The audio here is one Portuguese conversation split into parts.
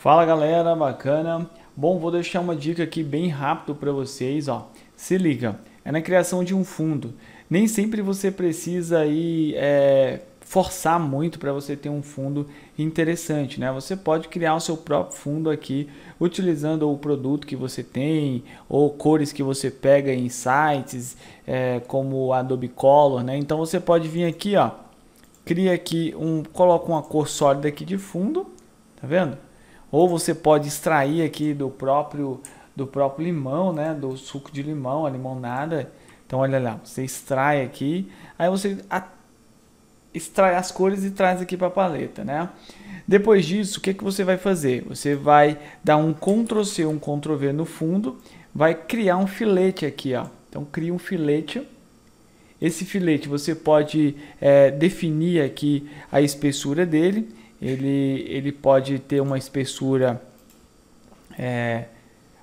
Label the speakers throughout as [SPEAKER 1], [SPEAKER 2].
[SPEAKER 1] Fala galera, bacana? Bom, vou deixar uma dica aqui bem rápido para vocês, ó. Se liga, é na criação de um fundo. Nem sempre você precisa aí é, forçar muito para você ter um fundo interessante, né? Você pode criar o seu próprio fundo aqui, utilizando o produto que você tem ou cores que você pega em sites é, como Adobe Color, né? Então você pode vir aqui, ó, cria aqui um, coloca uma cor sólida aqui de fundo, tá vendo? ou você pode extrair aqui do próprio do próprio limão, né, do suco de limão, a limonada. Então olha lá, você extrai aqui, aí você a, extrai as cores e traz aqui para a paleta, né? Depois disso, o que que você vai fazer? Você vai dar um Ctrl C, um Ctrl V no fundo, vai criar um filete aqui, ó. Então cria um filete. Esse filete você pode é, definir aqui a espessura dele ele, ele pode ter uma espessura é,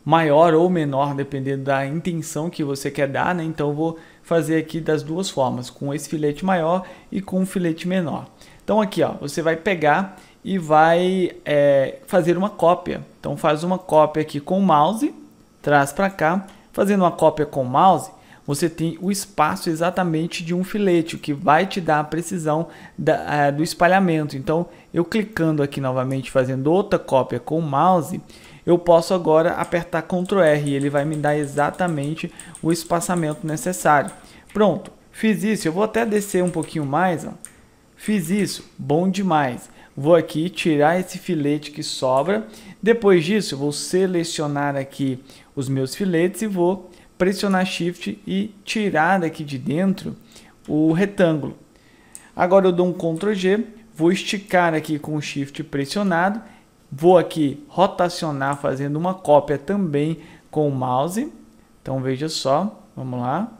[SPEAKER 1] maior ou menor, dependendo da intenção que você quer dar, né? Então vou fazer aqui das duas formas, com esse filete maior e com um filete menor. Então aqui, ó, você vai pegar e vai é, fazer uma cópia. Então faz uma cópia aqui com o mouse, traz para cá, fazendo uma cópia com o mouse, você tem o espaço exatamente de um filete, o que vai te dar a precisão da, é, do espalhamento. Então, eu clicando aqui novamente, fazendo outra cópia com o mouse, eu posso agora apertar Ctrl R e ele vai me dar exatamente o espaçamento necessário. Pronto, fiz isso, eu vou até descer um pouquinho mais, ó. fiz isso, bom demais. Vou aqui tirar esse filete que sobra, depois disso vou selecionar aqui os meus filetes e vou pressionar Shift e tirar aqui de dentro o retângulo. Agora eu dou um Ctrl G, vou esticar aqui com o Shift pressionado, vou aqui rotacionar fazendo uma cópia também com o mouse. Então veja só, vamos lá.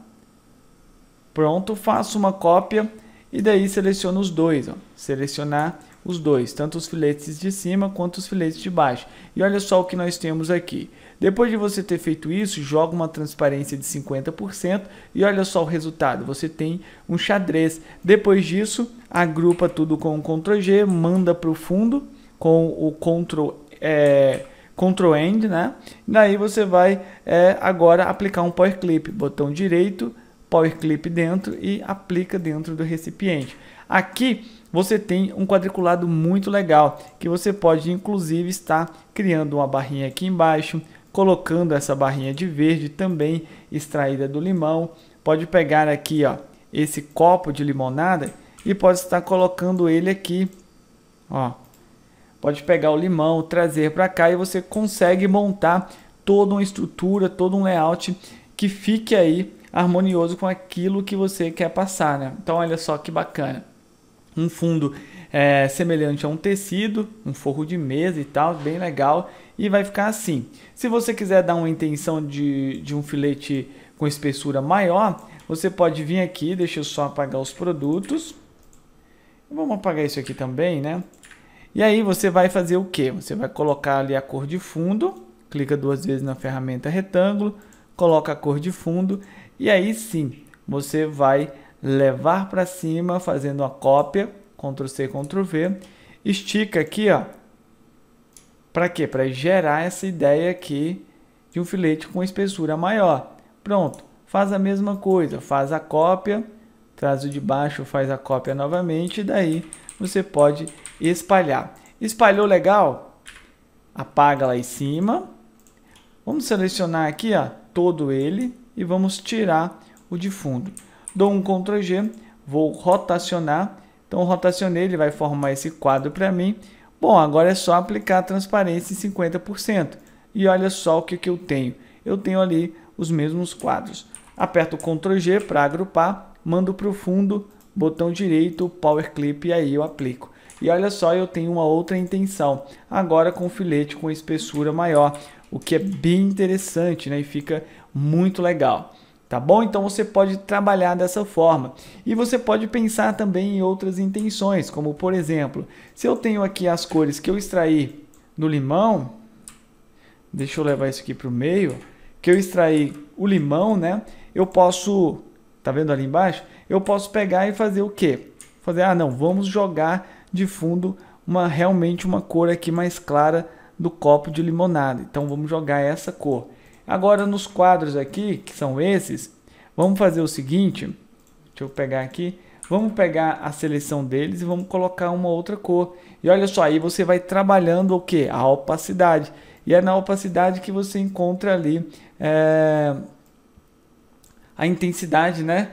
[SPEAKER 1] Pronto, faço uma cópia e daí seleciono os dois, ó. selecionar os dois, tanto os filetes de cima quanto os filetes de baixo. E olha só o que nós temos aqui. Depois de você ter feito isso, joga uma transparência de 50% e olha só o resultado, você tem um xadrez. Depois disso, agrupa tudo com o Ctrl G, manda para o fundo com o Ctrl é, Ctrl End, né? Daí você vai é, agora aplicar um Power Clip, botão direito, Power Clip dentro e aplica dentro do recipiente. Aqui você tem um quadriculado muito legal, que você pode inclusive estar criando uma barrinha aqui embaixo, colocando essa barrinha de verde também extraída do limão. Pode pegar aqui ó, esse copo de limonada e pode estar colocando ele aqui. Ó. Pode pegar o limão, trazer para cá e você consegue montar toda uma estrutura, todo um layout que fique aí harmonioso com aquilo que você quer passar, né? Então olha só que bacana um fundo é, semelhante a um tecido, um forro de mesa e tal, bem legal. E vai ficar assim. Se você quiser dar uma intenção de, de um filete com espessura maior, você pode vir aqui, deixa eu só apagar os produtos. Vamos apagar isso aqui também, né? E aí você vai fazer o que? Você vai colocar ali a cor de fundo, clica duas vezes na ferramenta retângulo, coloca a cor de fundo e aí sim você vai levar para cima, fazendo uma cópia, Ctrl C, Ctrl V, estica aqui, ó, para quê? Para gerar essa ideia aqui de um filete com espessura maior. Pronto, faz a mesma coisa, faz a cópia, traz o de baixo, faz a cópia novamente, e daí você pode espalhar. Espalhou legal? Apaga lá em cima. Vamos selecionar aqui, ó, todo ele e vamos tirar o de fundo dou um Ctrl G, vou rotacionar. Então rotacionei, ele vai formar esse quadro para mim. Bom, agora é só aplicar a transparência em 50%. E olha só o que, que eu tenho. Eu tenho ali os mesmos quadros. Aperto Ctrl G para agrupar, mando para o fundo, botão direito, Power Clip e aí eu aplico. E olha só, eu tenho uma outra intenção, agora com filete com espessura maior, o que é bem interessante né? e fica muito legal. Tá bom? Então você pode trabalhar dessa forma. E você pode pensar também em outras intenções, como por exemplo, se eu tenho aqui as cores que eu extraí no limão, deixa eu levar isso aqui para o meio, que eu extraí o limão, né? Eu posso, tá vendo ali embaixo? Eu posso pegar e fazer o quê? Fazer, ah não, vamos jogar de fundo uma realmente uma cor aqui mais clara do copo de limonada. Então vamos jogar essa cor. Agora, nos quadros aqui, que são esses, vamos fazer o seguinte. Deixa eu pegar aqui. Vamos pegar a seleção deles e vamos colocar uma outra cor. E olha só, aí você vai trabalhando o que? A opacidade. E é na opacidade que você encontra ali é, a intensidade, né?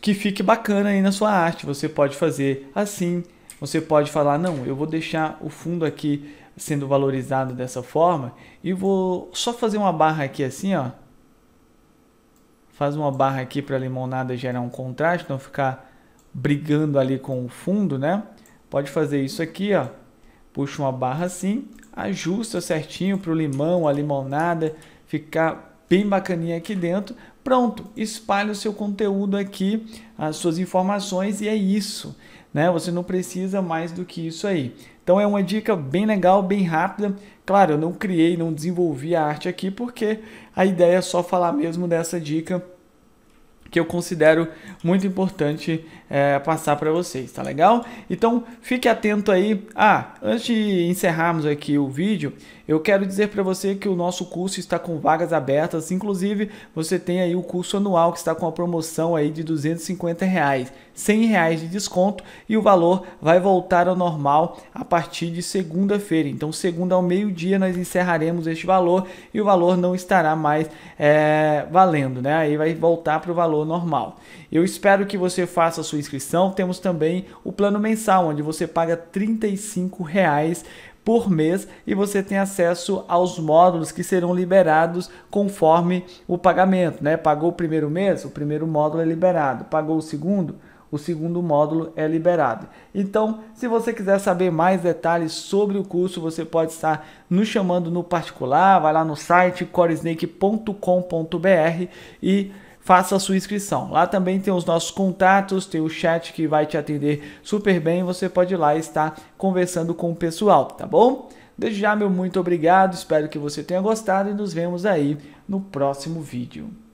[SPEAKER 1] Que fique bacana aí na sua arte. Você pode fazer assim. Você pode falar, não, eu vou deixar o fundo aqui sendo valorizado dessa forma. E vou só fazer uma barra aqui assim, ó. Faz uma barra aqui para a limonada gerar um contraste, não ficar brigando ali com o fundo, né? Pode fazer isso aqui, ó. Puxa uma barra assim, ajusta certinho para o limão, a limonada ficar bem bacaninha aqui dentro. Pronto, espalha o seu conteúdo aqui, as suas informações e é isso né? Você não precisa mais do que isso aí. Então é uma dica bem legal, bem rápida. Claro, eu não criei, não desenvolvi a arte aqui porque a ideia é só falar mesmo dessa dica que eu considero muito importante é, passar para vocês, tá legal? Então fique atento aí. Ah, antes de encerrarmos aqui o vídeo, eu quero dizer para você que o nosso curso está com vagas abertas. Inclusive, você tem aí o curso anual que está com a promoção aí de 250 reais, 100 reais de desconto e o valor vai voltar ao normal a partir de segunda-feira. Então, segunda ao meio-dia nós encerraremos este valor e o valor não estará mais é, valendo, né? Aí vai voltar para o valor normal. Eu espero que você faça a sua sua inscrição. Temos também o plano mensal, onde você paga R$ reais por mês e você tem acesso aos módulos que serão liberados conforme o pagamento, né? Pagou o primeiro mês, o primeiro módulo é liberado. Pagou o segundo, o segundo módulo é liberado. Então, se você quiser saber mais detalhes sobre o curso, você pode estar nos chamando no particular, vai lá no site coresnake.com.br e faça a sua inscrição. Lá também tem os nossos contatos, tem o chat que vai te atender super bem. Você pode ir lá estar conversando com o pessoal, tá bom? Desde já, meu muito obrigado. Espero que você tenha gostado e nos vemos aí no próximo vídeo.